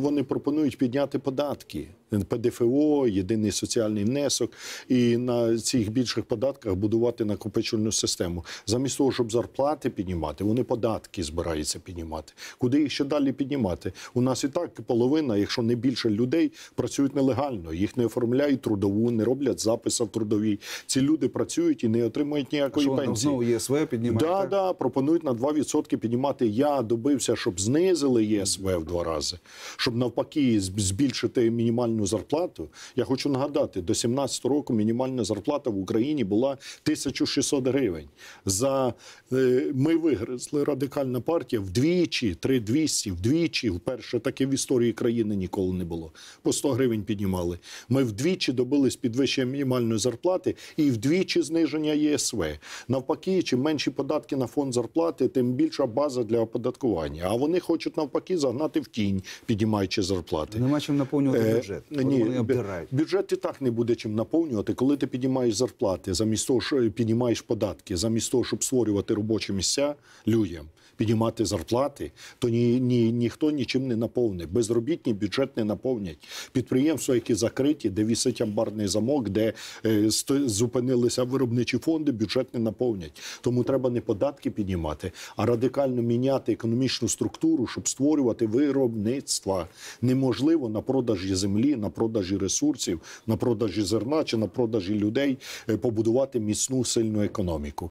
Вони пропонують підняти податки. ПДФО, єдиний соціальний внесок, і на цих більших податках будувати накопичувальну систему. Замість того, щоб зарплати піднімати, вони податки збираються піднімати. Куди їх ще далі піднімати? У нас і так половина, якщо не більше людей, працюють нелегально. Їх не оформляють трудову, не роблять записи в трудовій. Ці люди працюють і не отримують ніякої що, пенсії. Знову ЄСВ піднімають? Да, так, да, пропонують на 2% піднімати. Я добився, щоб знизили ЄСВ в два рази, щоб навпаки збільшити мінімальну мінімальну зарплату. Я хочу нагадати, до 17 року мінімальна зарплата в Україні була 1600 гривень. За е, ми вигризли радикальна партія вдвічі, 3200, вдвічі, вперше таке в історії країни ніколи не було. По 100 гривень піднімали. Ми вдвічі добились підвищення мінімальної зарплати і вдвічі зниження ЄСВ. Навпаки, чим менші податки на фонд зарплати, тим більша база для оподаткування. А вони хочуть навпаки загнати в тінь, піднімаючи зарплати. Нема чим наповнювати е, бюджет. Ні, бюджет і так не буде чим наповнювати. Коли ти піднімаєш зарплати, замість того, що піднімаєш податки, замість того, щоб створювати робочі місця людям, піднімати зарплати, то ні, ні, ніхто нічим не наповнить. Безробітні бюджет не наповнять. Підприємства, які закриті, де вісить амбарний замок, де е, зупинилися виробничі фонди, бюджет не наповнять. Тому треба не податки піднімати, а радикально міняти економічну структуру, щоб створювати виробництва. Неможливо на продажі землі на продажі ресурсів, на продажі зерна чи на продажі людей е, побудувати міцну сильну економіку.